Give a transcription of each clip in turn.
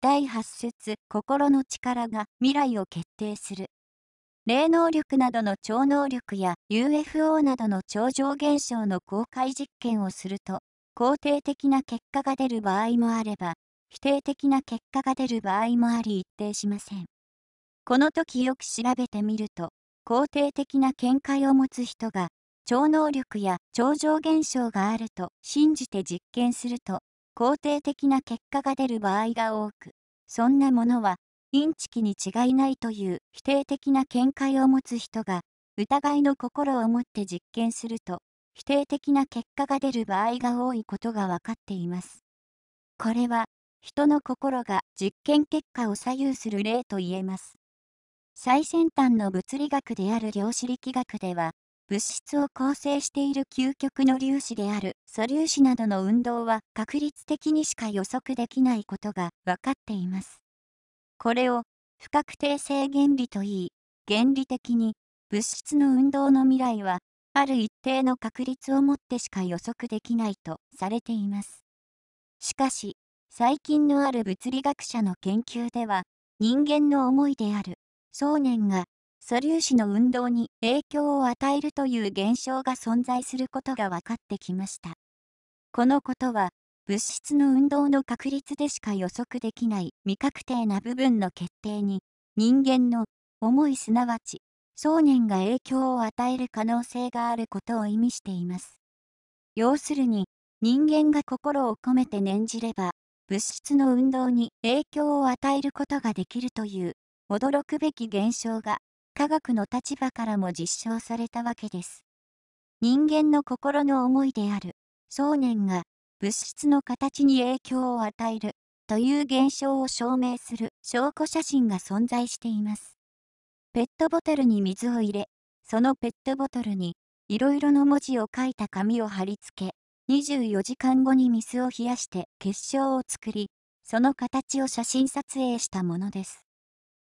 第8節心の力が未来を決定する。霊能力などの超能力や UFO などの超常現象の公開実験をすると、肯定的な結果が出る場合もあれば、否定的な結果が出る場合もあり一定しません。この時よく調べてみると、肯定的な見解を持つ人が、超能力や超常現象があると信じて実験すると、肯定的な結果が出る場合が多く、そんなものは、インチキに違いないという否定的な見解を持つ人が、疑いの心を持って実験すると、否定的な結果が出る場合が多いことが分かっています。これは、人の心が実験結果を左右する例と言えます。最先端の物理学である量子力学では、物質を構成している究極の粒子である素粒子などの運動は確率的にしか予測できないことが分かっています。これを不確定性原理といい、原理的に物質の運動の未来はある一定の確率をもってしか予測できないとされています。しかし、最近のある物理学者の研究では、人間の思いである、想念が素粒子の運動に影響を与えるという現象が存在することが分かってきました。このことは、物質の運動の確率でしか予測できない未確定な部分の決定に、人間の思いすなわち、想念が影響を与える可能性があることを意味しています。要するに、人間が心を込めて念じれば、物質の運動に影響を与えることができるという、驚くべき現象が科学の立場からも実証されたわけです。人間の心の思いである、想念が物質の形に影響を与えるという現象を証明する証拠写真が存在しています。ペットボトルに水を入れ、そのペットボトルにいろいろの文字を書いた紙を貼り付け、24時間後に水を冷やして結晶を作り、その形を写真撮影したものです。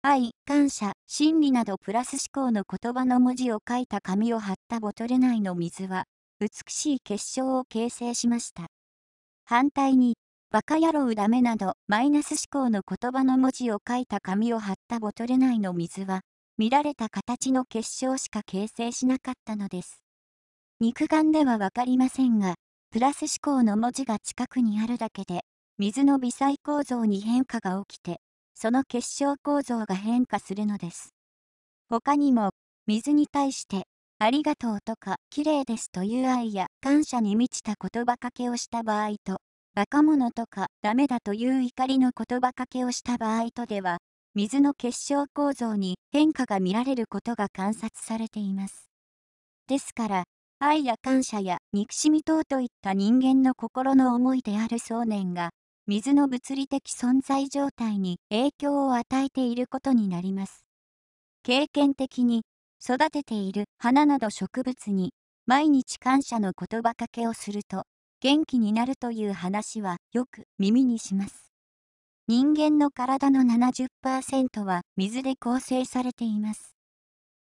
愛、感謝、真理などプラス思考の言葉の文字を書いた紙を貼ったボトル内の水は、美しい結晶を形成しました。反対に、バカ野郎ダメなど、マイナス思考の言葉の文字を書いた紙を貼ったボトル内の水は、見られた形の結晶しか形成しなかったのです。肉眼ではわかりませんが、プラス思考の文字が近くにあるだけで、水の微細構造に変化が起きて、その結晶構造が変化するのです。他にも、水に対して、ありがとうとか、綺麗ですという愛や感謝に満ちた言葉かけをした場合と、バカ者とかダメだという怒りの言葉かけをした場合とでは、水の結晶構造に変化が見られることが観察されています。ですから、愛や感謝や憎しみ等といった人間の心の思いである想念が、水の物理的存在状態に影響を与えていることになります。経験的に育てている花など植物に毎日感謝の言葉かけをすると元気になるという話はよく耳にします。人間の体の70%は水で構成されています。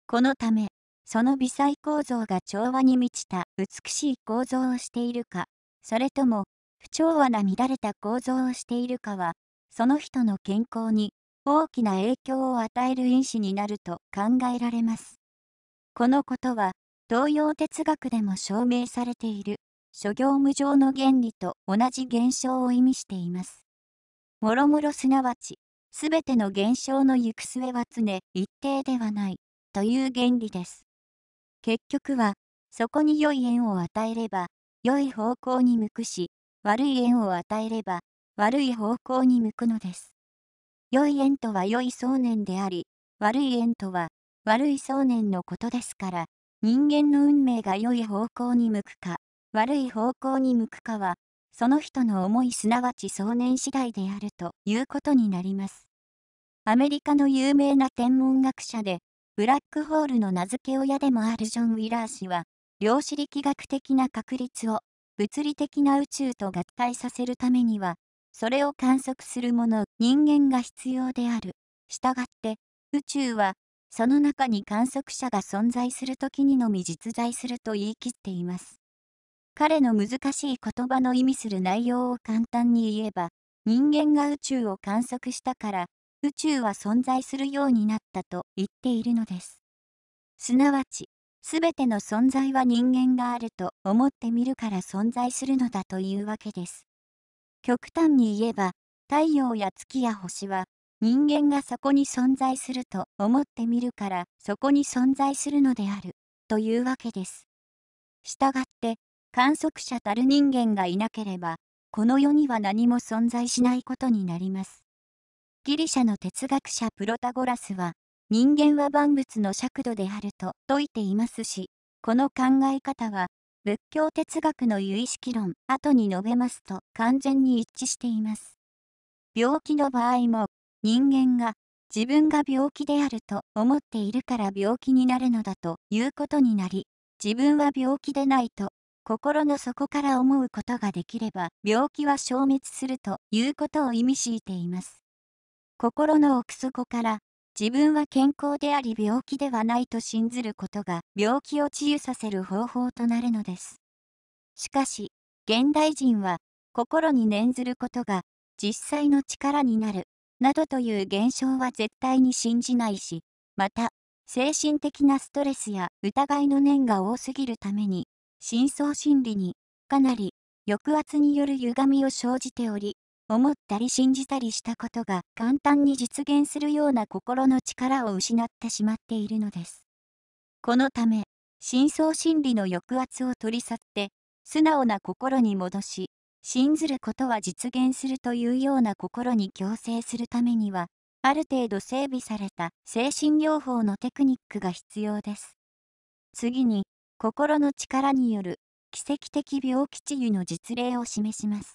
このため、その微細構造が調和に満ちた美しい構造をしているか、それとも不調和な乱れた構造をしているかは、その人の健康に大きな影響を与える因子になると考えられます。このことは、東洋哲学でも証明されている、諸行無常の原理と同じ現象を意味しています。もろもろすなわち、すべての現象の行く末は常一定ではない、という原理です。結局は、そこに良い縁を与えれば、良い方向に向くし、悪い縁を与えれば、悪い方向に向くのです。良い縁とは良い想念であり、悪い縁とは悪い想念のことですから、人間の運命が良い方向に向くか、悪い方向に向くかは、その人の思いすなわち想念次第であるということになります。アメリカの有名な天文学者で、ブラックホールの名付け親でもあるジョン・ウィラー氏は、量子力学的な確率を物理的な宇宙と合体させるためには、それを観測するもの、人間が必要である。したがって、宇宙は、その中に観測者が存在する時にのみ実在すると言い切っています。彼の難しい言葉の意味する内容を簡単に言えば、人間が宇宙を観測したから、宇宙は存在するようになったと言っているのです。すなわち、すべての存在は人間があると思ってみるから存在するのだというわけです。極端に言えば、太陽や月や星は、人間がそこに存在すると思ってみるからそこに存在するのである、というわけです。したがって、観測者たる人間がいなければ、この世には何も存在しないことになります。ギリシャの哲学者プロタゴラスは、人間は万物の尺度であると説いていますし、この考え方は、仏教哲学の由意識論、後に述べますと完全に一致しています。病気の場合も、人間が自分が病気であると思っているから病気になるのだということになり、自分は病気でないと心の底から思うことができれば病気は消滅するということを意味しいています。心の奥底から自分は健康であり病気ではないと信ずることが病気を治癒させる方法となるのです。しかし、現代人は心に念ずることが実際の力になるなどという現象は絶対に信じないし、また、精神的なストレスや疑いの念が多すぎるために、深層心理にかなり抑圧による歪みを生じており、思ったり信じたりしたことが簡単に実現するような心の力を失ってしまっているのです。このため、深層心理の抑圧を取り去って、素直な心に戻し、信ずることは実現するというような心に強制するためには、ある程度整備された精神療法のテクニックが必要です。次に、心の力による奇跡的病気治癒の実例を示します。